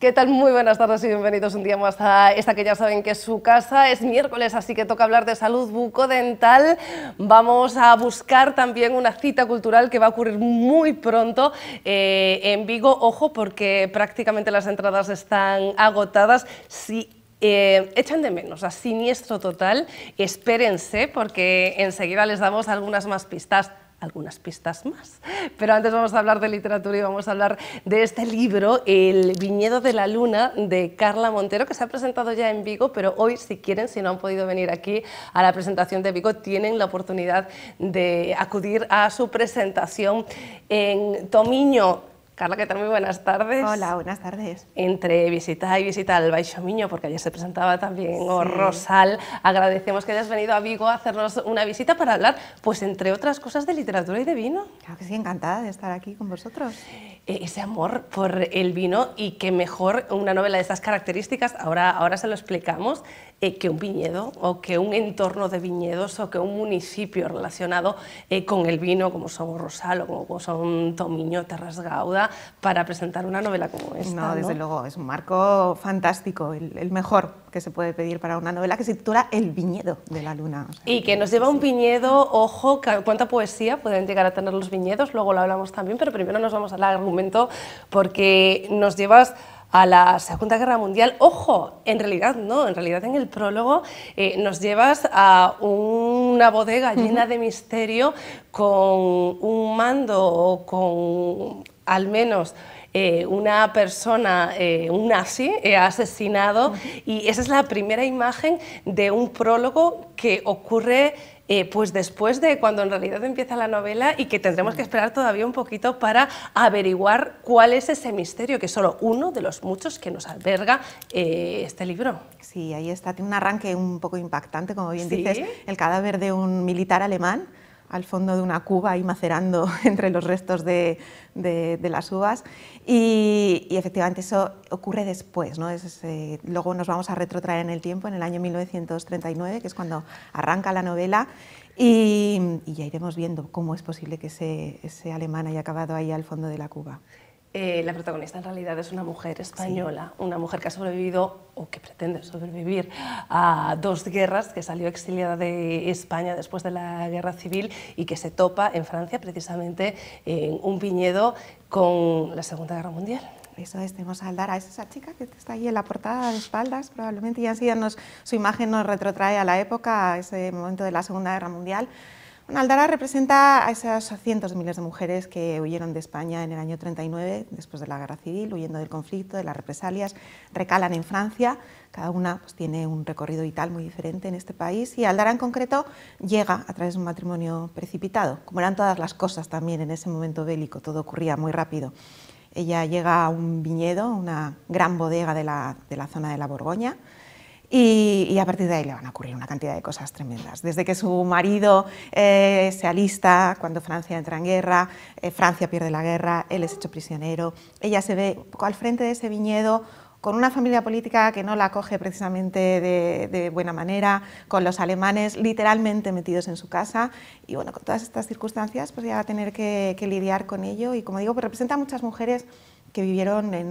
¿Qué tal? Muy buenas tardes y bienvenidos un día más a esta que ya saben que es su casa. Es miércoles, así que toca hablar de salud bucodental. Vamos a buscar también una cita cultural que va a ocurrir muy pronto eh, en Vigo. Ojo, porque prácticamente las entradas están agotadas. Si eh, echan de menos a Siniestro Total, espérense porque enseguida les damos algunas más pistas algunas pistas más. Pero antes vamos a hablar de literatura y vamos a hablar de este libro, El viñedo de la luna, de Carla Montero, que se ha presentado ya en Vigo, pero hoy, si quieren, si no han podido venir aquí a la presentación de Vigo, tienen la oportunidad de acudir a su presentación en Tomiño, Carla, ¿qué tal? Muy buenas tardes. Hola, buenas tardes. Entre visita y visita al Baixo Miño, porque ayer se presentaba también Rosal, agradecemos que hayas venido a Vigo a hacernos una visita para hablar, pues entre otras cosas, de literatura y de vino. Claro que sí, encantada de estar aquí con vosotros. E-, ese amor por el vino y que mejor una novela de estas características, ahora, ahora se lo explicamos, eh, que un viñedo o que un entorno de viñedos o que un municipio relacionado eh, con el vino, como son Rosal o como son Tomiño, Terras Gauda, para presentar una novela como esta. No, desde luego, es un marco fantástico, el, mejor que se puede pedir para una novela que se titula El viñedo de la luna. y que nos lleva un viñedo, ojo, cuánta poesía pueden llegar a tener los viñedos, luego lo hablamos también, pero primero nos vamos a la porque nos llevas a la Segunda Guerra Mundial. Ojo, en realidad no, en realidad en el prólogo eh, nos llevas a una bodega llena de misterio con un mando o con al menos eh, una persona, eh, un nazi, asesinado. Y esa es la primera imagen de un prólogo que ocurre eh, pues después de cuando en realidad empieza la novela y que tendremos que esperar todavía un poquito para averiguar cuál es ese misterio, que es solo uno de los muchos que nos alberga eh, este libro. Sí, ahí está, tiene un arranque un poco impactante, como bien dices, el cadáver de un militar alemán al fondo de una cuba y macerando entre los restos de, las uvas. Y, efectivamente eso ocurre después. ¿no? Eh, luego nos vamos a retrotraer en el tiempo, en el año 1939, que es cuando arranca la novela, y, ya iremos viendo cómo es posible que ese, ese alemán haya acabado ahí al fondo de la cuba. Eh, la protagonista en realidad es una mujer española, una mujer que ha sobrevivido o que pretende sobrevivir a dos guerras, que salió exiliada de España después de la guerra civil y que se topa en Francia precisamente en un viñedo con la Segunda Guerra Mundial. Eso es, tenemos a Aldara, es esa chica que está ahí en la portada de espaldas, probablemente, y así ya su imagen nos retrotrae a la época, a ese momento de la Segunda Guerra Mundial. Aldara representa a esas cientos de miles de mujeres que huyeron de España en el año 39, después de la guerra civil, huyendo del conflicto, de las represalias, recalan en Francia. Cada una pues, tiene un recorrido vital muy diferente en este país y Aldara en concreto llega a través de un matrimonio precipitado, como eran todas las cosas también en ese momento bélico, todo ocurría muy rápido. Ella llega a un viñedo, una gran bodega de la zona de la Borgoña, y, a partir de ahí le van a ocurrir una cantidad de cosas tremendas. Desde que su marido eh, se alista cuando Francia entra en guerra, eh, Francia pierde la guerra, él es hecho prisionero, ella se ve al frente de ese viñedo con una familia política que no la acoge precisamente de, buena manera, con los alemanes literalmente metidos en su casa. Y bueno, con todas estas circunstancias, pues ya va a tener que, lidiar con ello. Y como digo, pues representa a muchas mujeres que vivieron en,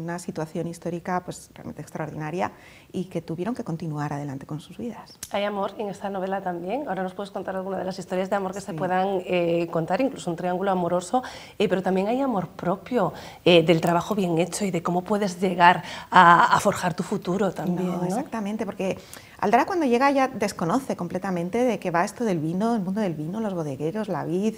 una situación histórica pues, realmente extraordinaria y que tuvieron que continuar adelante con sus vidas. Hay amor en esta novela también. Ahora nos puedes contar alguna de las historias de amor que se puedan eh, contar, incluso un triángulo amoroso, eh, pero también hay amor propio eh, del trabajo bien hecho y de cómo puedes llegar a, forjar tu futuro también. Exactamente, porque Aldara cuando llega ya desconoce completamente de qué va esto del vino, el mundo del vino, los bodegueros, la vid,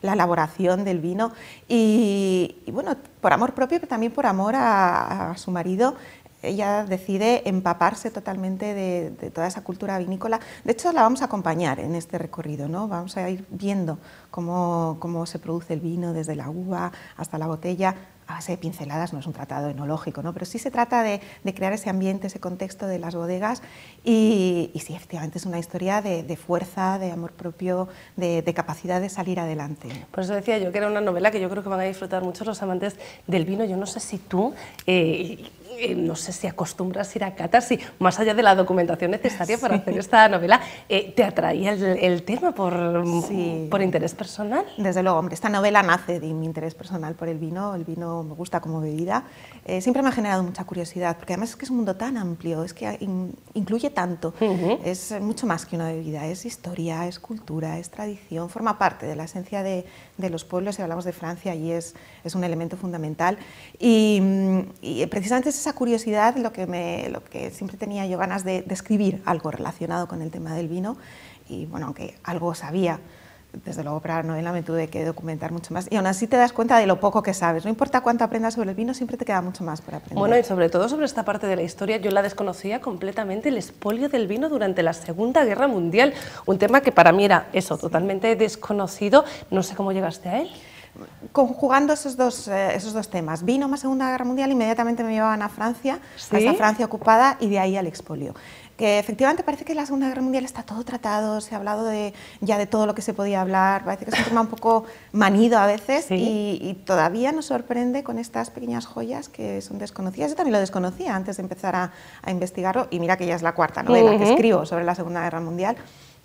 la elaboración del vino y, bueno, por amor propio, pero también por amor a, su marido, ella decide empaparse totalmente de, toda esa cultura vinícola. De hecho, la vamos a acompañar en este recorrido, ¿no? Vamos a ir viendo cómo, cómo se produce el vino desde la uva hasta la botella, a base de pinceladas, no es un tratado enológico, ¿no? pero sí se trata de, crear ese ambiente, ese contexto de las bodegas y, sí, efectivamente es una historia de, fuerza, de amor propio, de, capacidad de salir adelante. Por eso decía yo que era una novela que yo creo que van a disfrutar muchos los amantes del vino. Yo no sé si tú, eh, eh, no sé si acostumbras ir a catas, si más allá de la documentación necesaria para hacer esta novela, eh, ¿te atraía el, tema por, por interés personal? Desde luego, hombre, esta novela nace de mi interés personal por el vino, el vino me gusta como bebida, eh, siempre me ha generado mucha curiosidad, porque además es que es un mundo tan amplio, es que incluye tanto, es mucho más que una bebida, es historia, es cultura, es tradición, forma parte de la esencia de, de los pueblos, si hablamos de Francia, y es, es un elemento fundamental, y, mm, y precisamente es esa curiosidad lo que, me, lo que siempre tenía yo ganas de, de escribir algo relacionado con el tema del vino y bueno, aunque algo sabía, desde luego para la novela me tuve que documentar mucho más y aún así te das cuenta de lo poco que sabes. No importa cuánto aprendas sobre el vino, siempre te queda mucho más por aprender. Bueno, y sobre todo sobre esta parte de la historia, yo la desconocía completamente, el espolio del vino durante la Segunda Guerra Mundial, un tema que para mí era eso, totalmente desconocido, no sé cómo llegaste a él conjugando esos dos, eh, esos dos temas. Vino más Segunda Guerra Mundial, inmediatamente me llevaban a Francia, a hasta Francia ocupada y de ahí al expolio. Que efectivamente parece que la Segunda Guerra Mundial está todo tratado, se ha hablado ya de todo lo que se podía hablar, parece que es un tema un poco manido a veces y, todavía nos sorprende con estas pequeñas joyas que son desconocidas. Yo también lo desconocía antes de empezar a, a investigarlo y mira que ya es la cuarta novela que escribo sobre la Segunda Guerra Mundial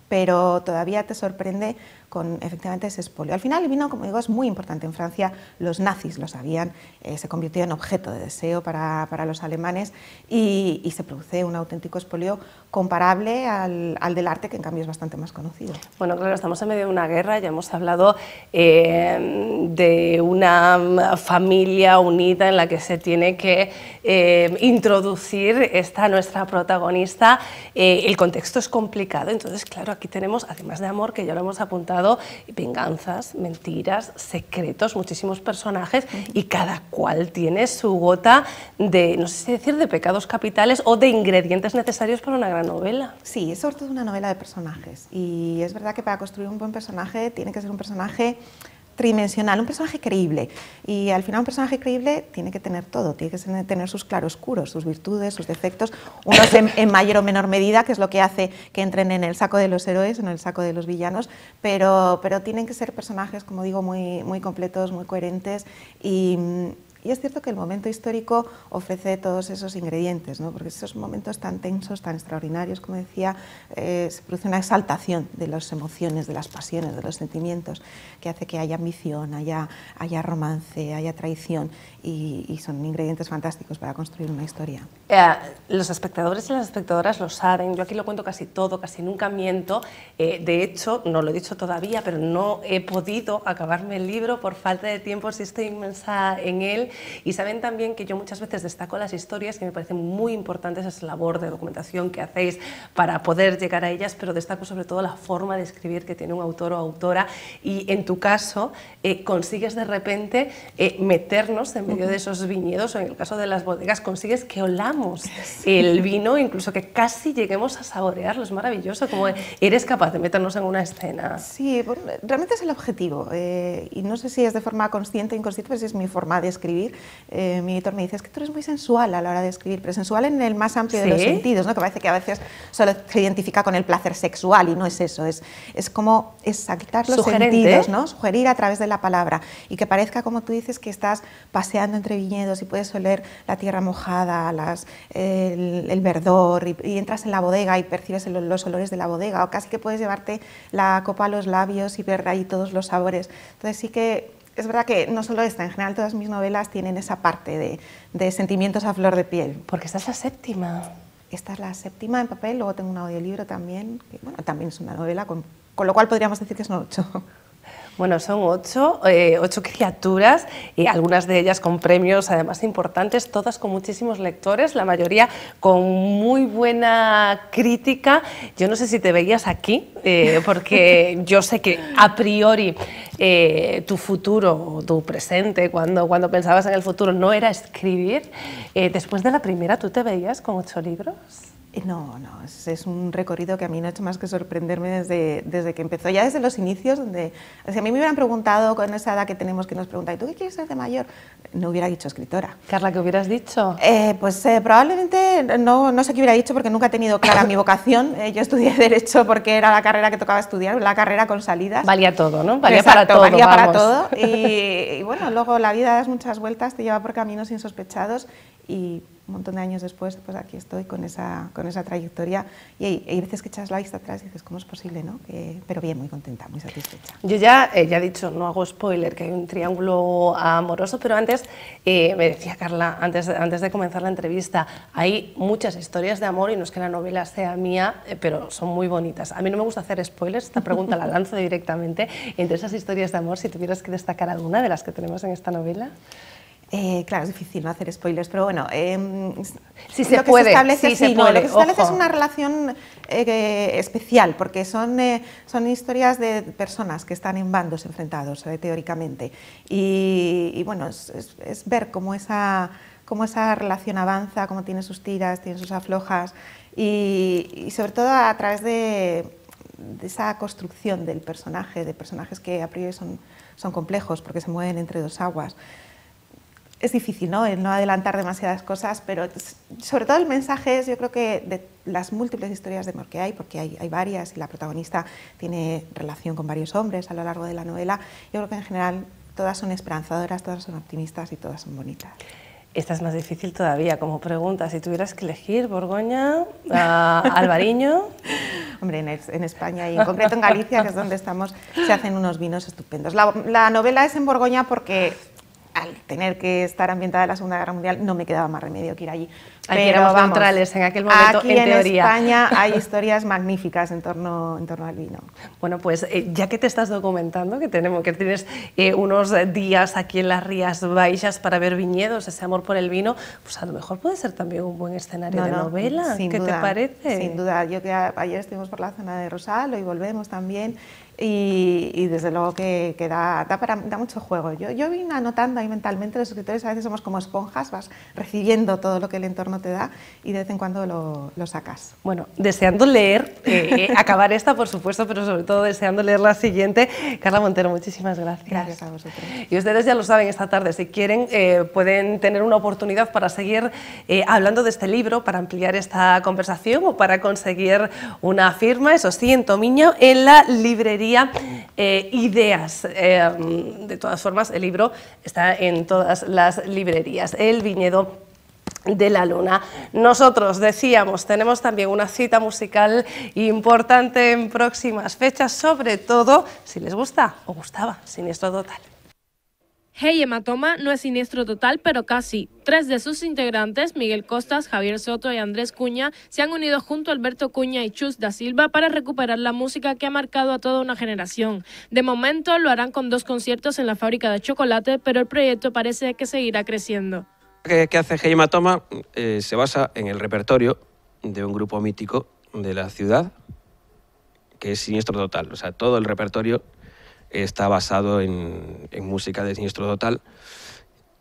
pero todavía te sorprende con efectivamente ese espolio. Al final el vino, como digo, es muy importante. En Francia los nazis lo sabían, eh, se convirtió en objeto de deseo para, los alemanes y, y, se produce un auténtico espolio comparable al, del arte, que en cambio es bastante más conocido. Bueno, claro, estamos en medio de una guerra, ya hemos hablado eh, de una familia unida en la que se tiene que eh, introducir esta nuestra protagonista. Eh, el contexto es complicado, entonces, claro, aquí tenemos, además de amor, que ya lo hemos apuntado, venganzas, mentiras, secretos, muchísimos personajes y cada cual tiene su gota de, no sé si decir, de pecados capitales o de ingredientes necesarios para una gran novela. Sí, es sobre todo una novela de personajes. Y es verdad que para construir un buen personaje tiene que ser un personaje tridimensional, un personaje creíble. Y al final un personaje creíble tiene que tener todo, tiene que tener sus claroscuros, sus virtudes, sus defectos, unos en, mayor o menor medida, que es lo que hace que entren en el saco de los héroes, en el saco de los villanos, pero, pero tienen que ser personajes, como digo, muy, muy completos, muy coherentes y y es cierto que el momento histórico ofrece todos esos ingredientes, ¿no? porque esos momentos tan tensos, tan extraordinarios, como decía, eh, se produce una exaltación de las emociones, de las pasiones, de los sentimientos, que hace que haya ambición, haya, haya romance, haya traición, y, son ingredientes fantásticos para construir una historia. Eh, los espectadores y las espectadoras lo saben, yo aquí lo cuento casi todo, casi nunca miento, eh, de hecho, no lo he dicho todavía, pero no he podido acabarme el libro por falta de tiempo, si estoy inmensa en él. Y saben también que yo muchas veces destaco las historias, que me parecen muy importantes esa labor de documentación que hacéis para poder llegar a ellas, pero destaco sobre todo la forma de escribir que tiene un autor o autora y en tu caso eh, consigues de repente eh, meternos en medio de esos viñedos o en el caso de las bodegas consigues que olamos el vino, incluso que casi lleguemos a saborearlo, es maravilloso como eres capaz de meternos en una escena. Sí, realmente es el objetivo eh, y no sé si es de forma consciente o inconsciente, pero sí es mi forma de escribir eh, mi editor me dice, es que tú eres muy sensual a la hora de escribir, pero sensual en el más amplio de los sentidos, ¿no? que parece que a veces solo se identifica con el placer sexual y no es eso, es, es como exaltar los sentidos, ¿no? sugerir a través de la palabra y que parezca, como tú dices, que estás paseando entre viñedos y puedes oler la tierra mojada, las, el, verdor y, entras en la bodega y percibes los olores de la bodega o casi que puedes llevarte la copa a los labios y ver ahí todos los sabores. Entonces sí que es verdad que no solo esta, en general todas mis novelas tienen esa parte de, sentimientos a flor de piel. Porque esta es la séptima. Esta es la séptima en papel, luego tengo un audiolibro también, que bueno, también es una novela, con, lo cual podríamos decir que son ocho. Bueno, son ocho, eh, ocho criaturas y algunas de ellas con premios además importantes, todas con muchísimos lectores, la mayoría con muy buena crítica. Yo no sé si te veías aquí, eh, porque yo sé que a priori eh, tu futuro o tu presente, cuando, cuando pensabas en el futuro, no era escribir. Eh, después de la primera, ¿tú te veías con ocho libros? Eh, no, no, es, un recorrido que a mí no ha hecho más que sorprenderme desde, desde que empezó, ya desde los inicios, donde si a mí me hubieran preguntado con esa edad que tenemos que nos y ¿tú qué quieres ser de mayor? No hubiera dicho escritora. Carla, ¿qué hubieras dicho? Eh, pues eh, probablemente no, no, sé qué hubiera dicho porque nunca he tenido clara mi vocación. yo estudié Derecho porque era la carrera que tocaba estudiar, la carrera con salidas. Valía todo, ¿no? Valía para todo. Valía para todo. Y, y bueno, luego la vida das muchas vueltas, te lleva por caminos insospechados y un montón de años después, pues aquí estoy con esa, con esa trayectoria y hay, veces que echas la vista atrás y dices, ¿cómo es posible? No? pero bien, muy contenta, muy satisfecha. Yo ya, eh, ya he dicho, no hago spoiler, que hay un triángulo amoroso, pero antes, eh, me decía Carla, antes, antes de comenzar la entrevista, hay muchas historias de amor y no es que la novela sea mía, eh, pero son muy bonitas. A mí no me gusta hacer spoilers, esta pregunta la lanzo directamente. Entre esas historias de amor, si tuvieras que destacar alguna de las que tenemos en esta novela. Eh, claro, es difícil no hacer spoilers, pero bueno, eh, se lo que puede, se establece, que es una relación eh, especial, porque son, eh, son historias de personas que están en bandos enfrentados, teóricamente, y, bueno, es, ver cómo esa, cómo esa relación avanza, cómo tiene sus tiras, tiene sus aflojas, y, sobre todo a través de, de esa construcción del personaje, de personajes que a priori son, son complejos, porque se mueven entre dos aguas es difícil, ¿no? no adelantar demasiadas cosas, pero sobre todo el mensaje es, yo creo que de las múltiples historias de amor que hay, porque hay, varias y la protagonista tiene relación con varios hombres a lo largo de la novela, yo creo que en general todas son esperanzadoras, todas son optimistas y todas son bonitas. Esta es más difícil todavía como pregunta. Si tuvieras que elegir Borgoña, uh, Albariño. Hombre, en, España y en concreto en Galicia, que es donde estamos, se hacen unos vinos estupendos. la novela es en Borgoña porque al tener que estar ambientada en la Segunda Guerra Mundial, no me quedaba más remedio que ir allí. Pero vamos, en aquel momento, aquí en, España hay historias magníficas en torno, en torno al vino. Bueno, pues eh, ya que te estás documentando, que, tenemos, que tienes eh, unos días aquí en las Rías Baixas para ver viñedos, ese amor por el vino, pues a lo mejor puede ser también un buen escenario de novela. ¿Qué te parece? Sin duda. Yo que ayer estuvimos por la zona de Rosal, hoy volvemos también. Y, desde luego que, da, da, mucho juego. Yo, yo vine anotando ahí mentalmente, los escritores a veces somos como esponjas, vas recibiendo todo lo que el entorno te da y de vez en cuando lo, sacas. Bueno, deseando leer, eh, eh, acabar esta por supuesto, pero sobre todo deseando leer la siguiente. Carla Montero, muchísimas gracias. Gracias a vosotros. Y ustedes ya lo saben esta tarde, si quieren eh, pueden tener una oportunidad para seguir hablando de este libro, para ampliar esta conversación o para conseguir una firma, eso sí, en Tomiño, en la librería Ideas. de todas formas, el libro está en todas las librerías. El viñedo de la luna. Nosotros decíamos, tenemos también una cita musical importante en próximas fechas, sobre todo si les gusta o gustaba Siniestro Total. Hey Hematoma no es siniestro total, pero casi. Tres de sus integrantes, Miguel Costas, Javier Soto y Andrés Cuña, se han unido junto a Alberto Cuña y Chus da Silva para recuperar la música que ha marcado a toda una generación. De momento lo harán con dos conciertos en la fábrica de chocolate, pero el proyecto parece que seguirá creciendo que, hace Heimatoma eh, se basa en el repertorio de un grupo mítico de la ciudad, que es Siniestro Total. O sea, todo el repertorio está basado en, música de Siniestro Total.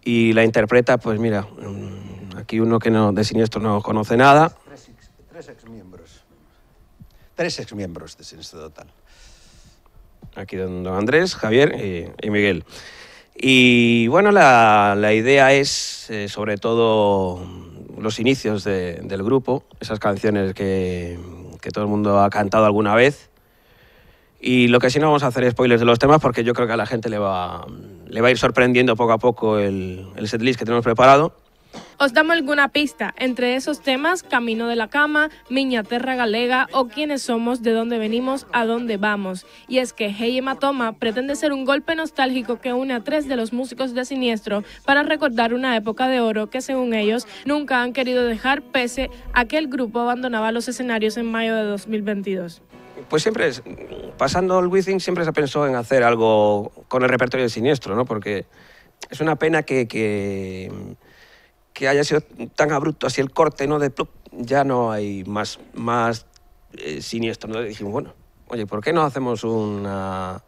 Y la interpreta, pues mira, mm, aquí uno que no, de Siniestro no conoce nada. Tres, ex, tres exmiembros. Tres de Siniestro Total. Aquí don Andrés, Javier y Miguel. Y bueno, la, idea es eh, sobre todo los inicios del grupo, esas canciones que, todo el mundo ha cantado alguna vez. Y lo que sí no vamos a hacer es spoilers de los temas porque yo creo que a la gente le va, a ir sorprendiendo poco a poco el, el setlist que tenemos preparado. Os damos alguna pista entre esos temas, Camino de la Cama, Miña Terra Galega o Quiénes somos, de dónde venimos, a dónde vamos. Y es que Hey Matoma pretende ser un golpe nostálgico que une a tres de los músicos de Siniestro para recordar una época de oro que según ellos nunca han querido dejar pese a que el grupo abandonaba los escenarios en mayo de 2022 pues siempre, pasando el Wizing, siempre se pensó en hacer algo con el repertorio de Siniestro, ¿no? Porque es una pena que, que, que haya sido tan abrupto así el corte, ¿no? De ya no hay más, más eh, siniestro, ¿no? dijimos, bueno, oye, ¿por qué no hacemos una,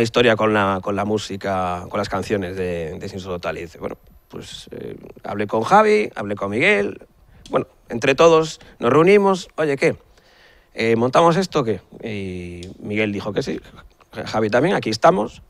historia con la, con la música, con las canciones de, Sin Siniestro Total? Y dice, bueno, pues eh, hablé con Javi, hablé con Miguel, bueno, entre todos nos reunimos, oye, ¿qué? Eh, ¿Montamos esto o qué? Y Miguel dijo que sí, Javi también, aquí estamos,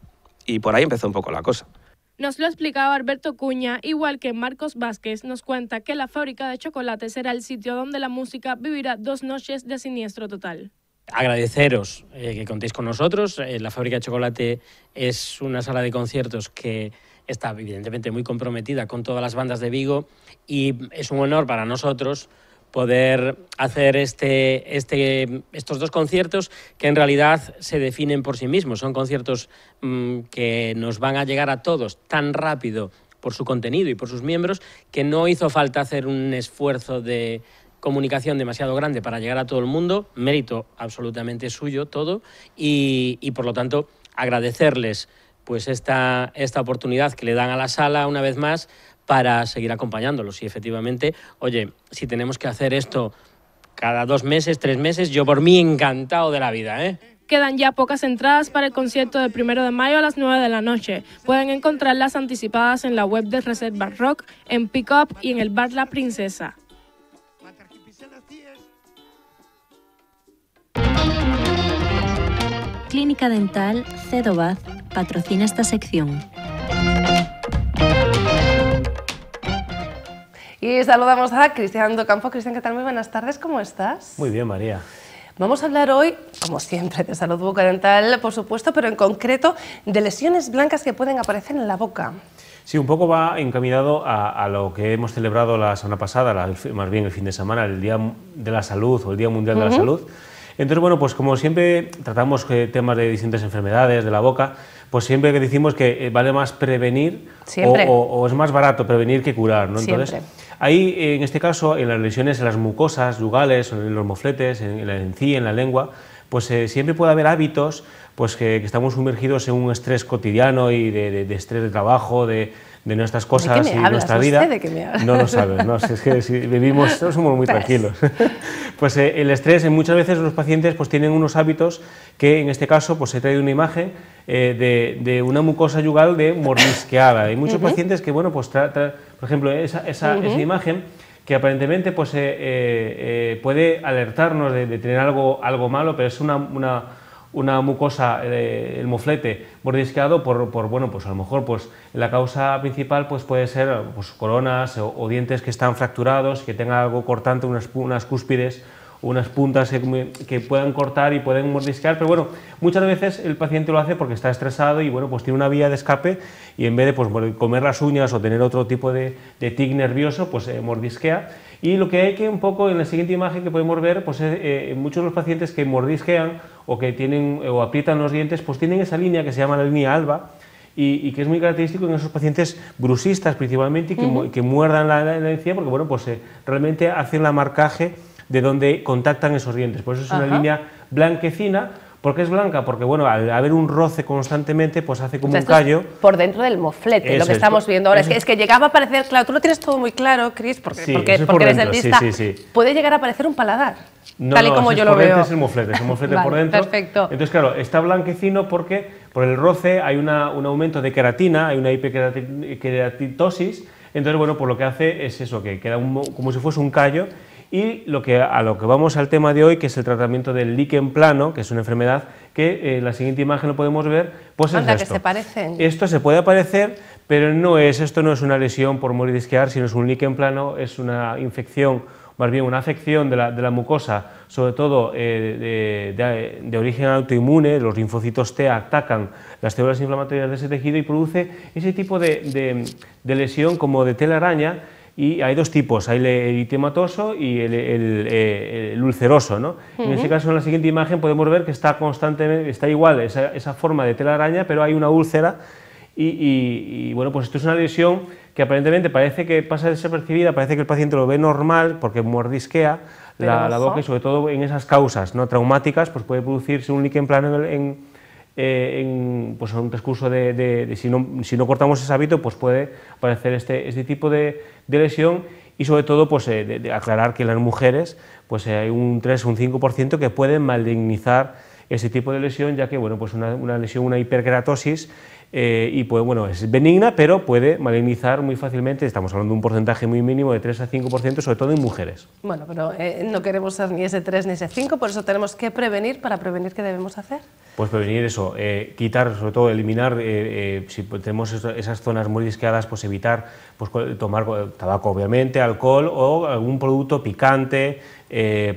y por ahí empezó un poco la cosa. Nos lo explicaba Alberto Cuña, igual que Marcos Vázquez nos cuenta que la fábrica de chocolate será el sitio donde la música vivirá dos noches de siniestro total. Agradeceros eh, que contéis con nosotros. Eh, la fábrica de chocolate es una sala de conciertos que está evidentemente muy comprometida con todas las bandas de Vigo y es un honor para nosotros poder hacer este, este, estos dos conciertos que en realidad se definen por sí mismos. Son conciertos mm, que nos van a llegar a todos tan rápido por su contenido y por sus miembros que no hizo falta hacer un esfuerzo de comunicación demasiado grande para llegar a todo el mundo, mérito absolutamente suyo todo, y, por lo tanto agradecerles pues esta, esta oportunidad que le dan a la sala una vez más para seguir acompañándolos. Y efectivamente, oye, si tenemos que hacer esto cada dos meses, tres meses, yo por mí encantado de la vida, ¿eh? Quedan ya pocas entradas para el concierto del primero de mayo a las nueve de la noche. Pueden encontrarlas anticipadas en la web de Reserva Rock, en Pickup y en el bar La Princesa. Clínica Dental CEDOVAZ patrocina esta sección. Y saludamos a Cristian Docampo. Cristian, ¿qué tal? Muy buenas tardes, ¿cómo estás? Muy bien, María. Vamos a hablar hoy, como siempre, de salud bucodental, por supuesto, pero en concreto de lesiones blancas que pueden aparecer en la boca. Sí, un poco va encaminado a, lo que hemos celebrado la semana pasada, más bien el fin de semana, el Día de la Salud o el Día Mundial de la Salud. Entonces, bueno, pues como siempre tratamos eh, temas de distintas enfermedades de la boca, pues siempre que decimos que eh, vale más prevenir o, es más barato prevenir que curar, ¿no? Entonces, Ahí, en este caso, en las lesiones en las mucosas yugales, en los mofletes, en la encía, en la lengua, pues eh, siempre puede haber hábitos pues, que, estamos sumergidos en un estrés cotidiano y de, de estrés de trabajo, de, de nuestras cosas y nuestra vida. no lo sabes, no, es que vivimos, somos muy pues. tranquilos. Pues eh, el estrés, eh, muchas veces los pacientes pues, tienen unos hábitos que en este caso pues, se trae una imagen eh, de, una mucosa yugal de mordisqueada. Hay muchos pacientes que, bueno, pues, tra, por ejemplo, esa, esa, imagen que aparentemente pues, puede alertarnos de, tener algo, algo malo, pero es una, una mucosa, eh, el moflete mordisqueado, por, por, bueno, pues a lo mejor pues la causa principal pues puede ser pues, coronas o, dientes que están fracturados, que tenga algo cortante, unas, unas cúspides unas puntas que, puedan cortar y pueden mordisquear, pero bueno, muchas veces el paciente lo hace porque está estresado y bueno, pues tiene una vía de escape y en vez de pues, comer las uñas o tener otro tipo de, tic nervioso, pues eh, mordisquea. Y lo que hay que un poco en la siguiente imagen que podemos ver, pues eh, muchos de los pacientes que mordisquean o que tienen eh, o aprietan los dientes, pues tienen esa línea que se llama la línea alba, y, que es muy característico en esos pacientes brusistas principalmente y que, muerdan la, la, porque bueno, pues realmente hacen la marcaje de donde contactan esos dientes. Por eso es una línea blanquecina. ¿Por qué es blanca? Porque, bueno, al haber un roce constantemente, pues hace como un callo. por dentro del moflete, lo que estamos viendo ahora. Es que, llegaba a parecer, claro, tú lo tienes todo muy claro, Cris, porque, es eres dentista. Puede llegar a aparecer un paladar. tal y como yo lo veo. Es el moflete, es el moflete por dentro. Perfecto. Entonces, claro, está blanquecino porque por el roce hay un aumento de queratina, hay una hiperkeratitosis. Entonces, bueno, por pues lo que hace es eso, que queda como si fuese un callo y lo a lo que vamos al tema de hoy, que es el tratamiento del líquen plano, que es una enfermedad que en eh, la siguiente imagen lo podemos ver, pues esto. se Esto se puede aparecer, pero no es, esto no es una lesión por morir sino es un líquen plano, es una infección, más bien una afección de la, de la mucosa, sobre todo eh, de, de, origen autoinmune, los linfocitos T atacan las células inflamatorias de ese tejido y produce ese tipo de, lesión como de araña. Y hay dos tipos, hay el eritematoso y el, eh, ulceroso. En este caso, en la siguiente imagen podemos ver que está constantemente, está igual esa, esa forma de tela araña, pero hay una úlcera y, bueno, pues esto es una lesión que aparentemente parece que pasa desapercibida, parece que el paciente lo ve normal porque mordisquea la, la, boca y sobre todo en esas causas no traumáticas, pues puede producirse un líquen plano en, en eh, pues, en, un discurso de, si, no, si, no, cortamos ese hábito, pues puede aparecer este, este tipo de, lesión y sobre todo pues, eh, aclarar que las mujeres pues, eh, hay un 3 o un 5% que pueden malignizar ese tipo de lesión, ya que bueno, pues una, una lesión, una hiperkeratosis, y bueno, es benigna, pero puede malignizar muy fácilmente, estamos hablando de un porcentaje muy mínimo de 3 a 5%, sobre todo en mujeres. Bueno, pero no queremos ser ni ese 3 ni ese 5, por eso tenemos que prevenir, para prevenir, ¿qué debemos hacer? Pues prevenir eso, eh, quitar, sobre todo eliminar, eh, eh, si tenemos esas zonas muy disqueadas, pues evitar pues, tomar tabaco, obviamente, alcohol o algún producto picante,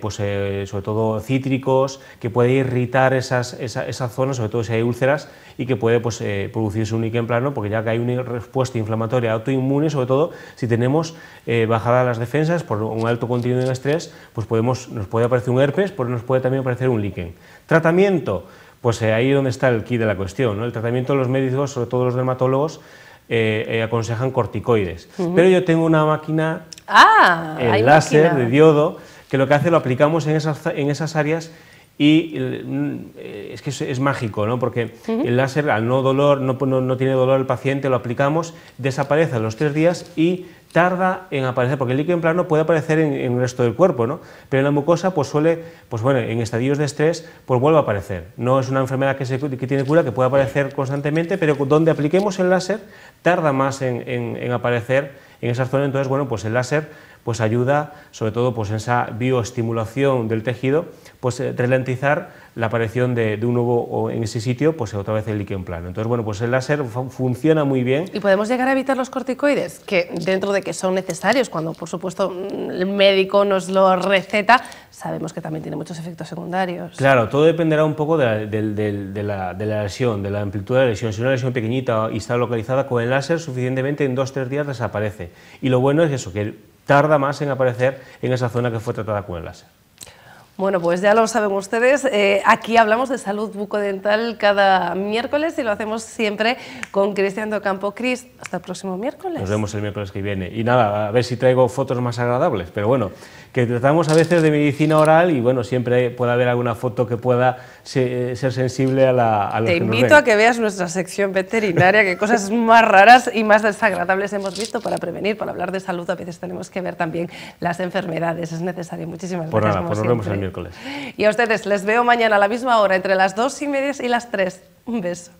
pues sobre todo cítricos, que puede irritar esas, esas, zonas, sobre todo si hay úlceras, y que puede pues, producirse un líquen plano, porque ya que hay una respuesta inflamatoria autoinmune, sobre todo si tenemos bajada las defensas por un alto contenido de estrés, pues podemos, nos puede aparecer un herpes, pero nos puede también aparecer un líquen. Tratamiento pues eh, ahí es donde está el key de la cuestión. El tratamiento de los médicos, sobre todo los dermatólogos, eh, eh, aconsejan corticoides. Pero yo tengo una máquina ah, láser de diodo que lo que hace lo aplicamos en esas, en esas áreas y eh, es que es, mágico, ¿no? porque el láser, al no dolor, no, tiene dolor el paciente, lo aplicamos, desaparece a los tres días y tarda en aparecer, porque el líquido en plano puede aparecer en, el resto del cuerpo, ¿no? pero en la mucosa pues suele, pues bueno, en estadios de estrés pues vuelve a aparecer. No es una enfermedad que, se, tiene cura, que puede aparecer constantemente, pero donde apliquemos el láser tarda más en, en aparecer en esas zona, entonces bueno, pues el láser pues ayuda sobre todo pues en esa bioestimulación del tejido, pues eh, ralentizar la aparición de, un nuevo en ese sitio, pues otra vez el líquido en plano. Entonces, bueno, pues el láser funciona muy bien. ¿Y podemos llegar a evitar los corticoides? Que dentro de que son necesarios, cuando por supuesto el médico nos lo receta, sabemos que también tiene muchos efectos secundarios. Claro, todo dependerá un poco de la, de la lesión, de la amplitud de la lesión. Si es una lesión pequeñita y está localizada con el láser, suficientemente en dos o tres días desaparece. Y lo bueno es eso, que tarda más en aparecer en esa zona que fue tratada con el láser. Bueno, pues ya lo saben ustedes, eh, aquí hablamos de salud bucodental cada miércoles y lo hacemos siempre con Cristian Campo. Cris, hasta el próximo miércoles. Nos vemos el miércoles que viene. Y nada, a ver si traigo fotos más agradables, pero bueno, que tratamos a veces de medicina oral y bueno, siempre puede haber alguna foto que pueda ser, sensible a la... Te invito a que veas nuestra sección veterinaria, que cosas más raras y más desagradables hemos visto para prevenir, para hablar de salud, a veces tenemos que ver también las enfermedades, es necesario. Muchísimas por gracias. Nada, por pues nos vemos el miércoles. Y a ustedes les veo mañana a la misma hora, entre las dos y media y las tres. Un beso.